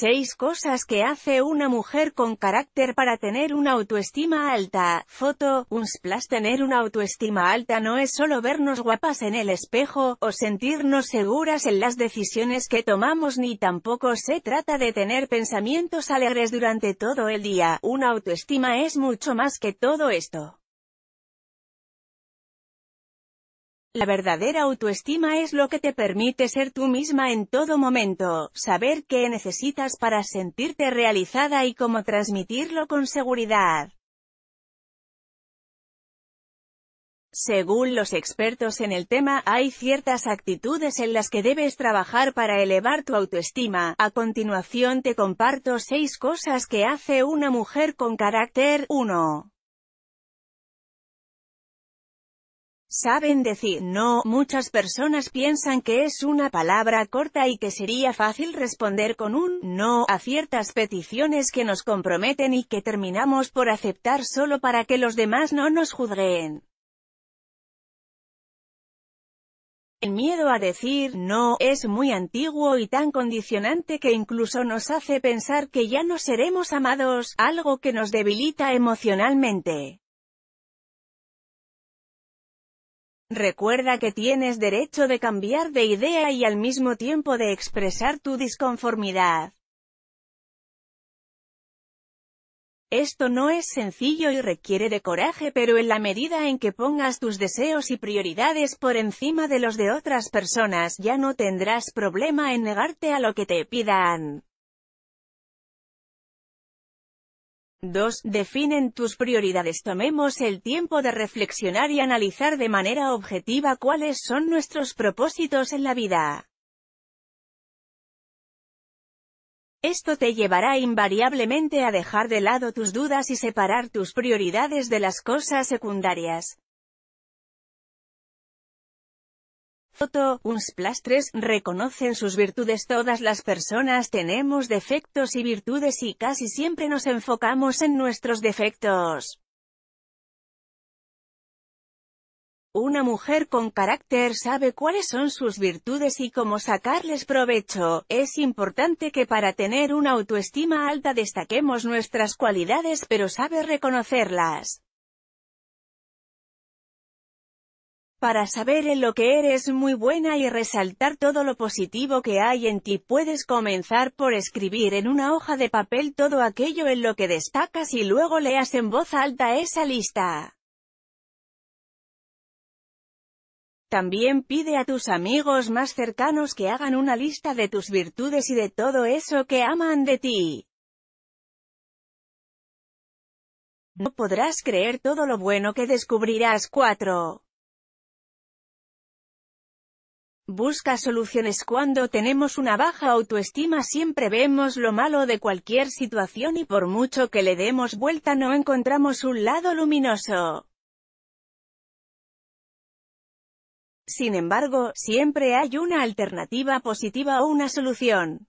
6 cosas que hace una mujer con carácter para tener una autoestima alta. Foto, un splash Tener una autoestima alta no es solo vernos guapas en el espejo, o sentirnos seguras en las decisiones que tomamos ni tampoco se trata de tener pensamientos alegres durante todo el día. Una autoestima es mucho más que todo esto. La verdadera autoestima es lo que te permite ser tú misma en todo momento, saber qué necesitas para sentirte realizada y cómo transmitirlo con seguridad. Según los expertos en el tema, hay ciertas actitudes en las que debes trabajar para elevar tu autoestima. A continuación te comparto seis cosas que hace una mujer con carácter 1. Saben decir no, muchas personas piensan que es una palabra corta y que sería fácil responder con un no a ciertas peticiones que nos comprometen y que terminamos por aceptar solo para que los demás no nos juzguen. El miedo a decir no es muy antiguo y tan condicionante que incluso nos hace pensar que ya no seremos amados, algo que nos debilita emocionalmente. Recuerda que tienes derecho de cambiar de idea y al mismo tiempo de expresar tu disconformidad. Esto no es sencillo y requiere de coraje pero en la medida en que pongas tus deseos y prioridades por encima de los de otras personas ya no tendrás problema en negarte a lo que te pidan. 2. Definen tus prioridades. Tomemos el tiempo de reflexionar y analizar de manera objetiva cuáles son nuestros propósitos en la vida. Esto te llevará invariablemente a dejar de lado tus dudas y separar tus prioridades de las cosas secundarias. Toto, uns plastres, reconocen sus virtudes todas las personas tenemos defectos y virtudes y casi siempre nos enfocamos en nuestros defectos. Una mujer con carácter sabe cuáles son sus virtudes y cómo sacarles provecho. Es importante que para tener una autoestima alta destaquemos nuestras cualidades pero sabe reconocerlas. Para saber en lo que eres muy buena y resaltar todo lo positivo que hay en ti puedes comenzar por escribir en una hoja de papel todo aquello en lo que destacas y luego leas en voz alta esa lista. También pide a tus amigos más cercanos que hagan una lista de tus virtudes y de todo eso que aman de ti. No podrás creer todo lo bueno que descubrirás 4. Busca soluciones cuando tenemos una baja autoestima siempre vemos lo malo de cualquier situación y por mucho que le demos vuelta no encontramos un lado luminoso. Sin embargo, siempre hay una alternativa positiva o una solución.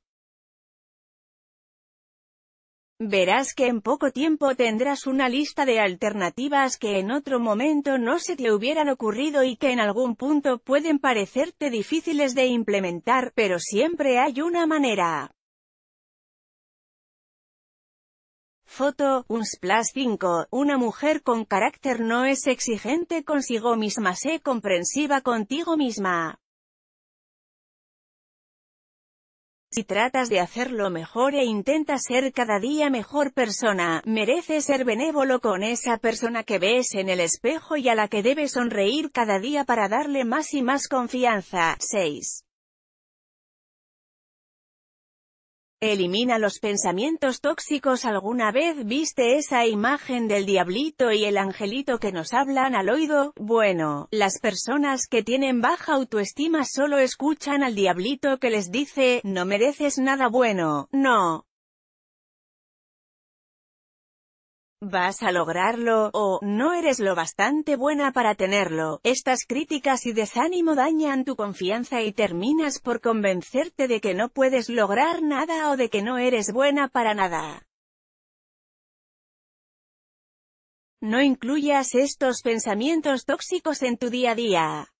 Verás que en poco tiempo tendrás una lista de alternativas que en otro momento no se te hubieran ocurrido y que en algún punto pueden parecerte difíciles de implementar, pero siempre hay una manera. Foto, un 5, una mujer con carácter no es exigente consigo misma, sé comprensiva contigo misma. Si tratas de hacerlo mejor e intentas ser cada día mejor persona, mereces ser benévolo con esa persona que ves en el espejo y a la que debes sonreír cada día para darle más y más confianza. 6. Elimina los pensamientos tóxicos. ¿Alguna vez viste esa imagen del diablito y el angelito que nos hablan al oído? Bueno, las personas que tienen baja autoestima solo escuchan al diablito que les dice, no mereces nada bueno, no, vas a lograrlo, o, no eres lo bastante buena para tenerlo. Estas críticas y desánimo dañan tu confianza y terminas por convencerte de que no puedes lograr nada o de que no eres buena para nada. No incluyas estos pensamientos tóxicos en tu día a día.